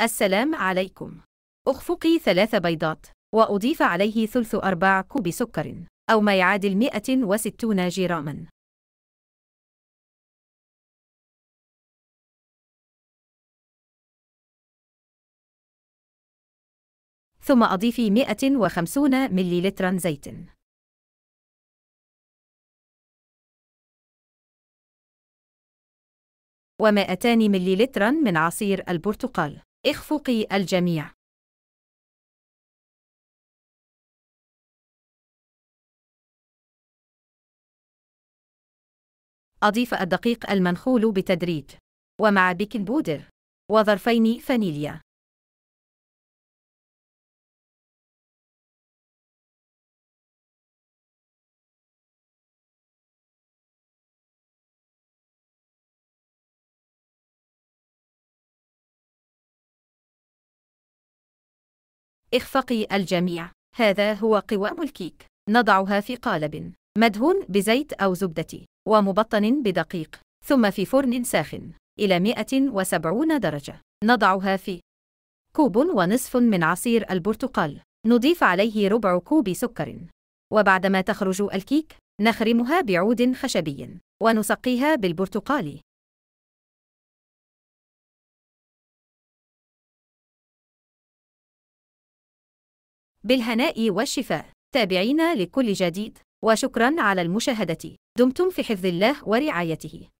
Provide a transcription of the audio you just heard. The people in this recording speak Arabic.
السلام عليكم أخفقي ثلاث بيضات وأضيف عليه ثلث أرباع كوب سكر أو ما يعادل 160 جراما ثم أضيفي 150 مللترا زيت و200 مللترا من عصير البرتقال اخفقي الجميع أضيف الدقيق المنخول بتدريج ومع بيكنج بودر وظرفين فانيليا إخفقي الجميع هذا هو قوام الكيك نضعها في قالب مدهون بزيت أو زبدة ومبطن بدقيق ثم في فرن ساخن إلى 170 درجة نضعها في كوب ونصف من عصير البرتقال نضيف عليه ربع كوب سكر وبعدما تخرج الكيك نخرمها بعود خشبي ونسقيها بالبرتقال بالهناء والشفاء تابعينا لكل جديد وشكرا على المشاهدة دمتم في حفظ الله ورعايته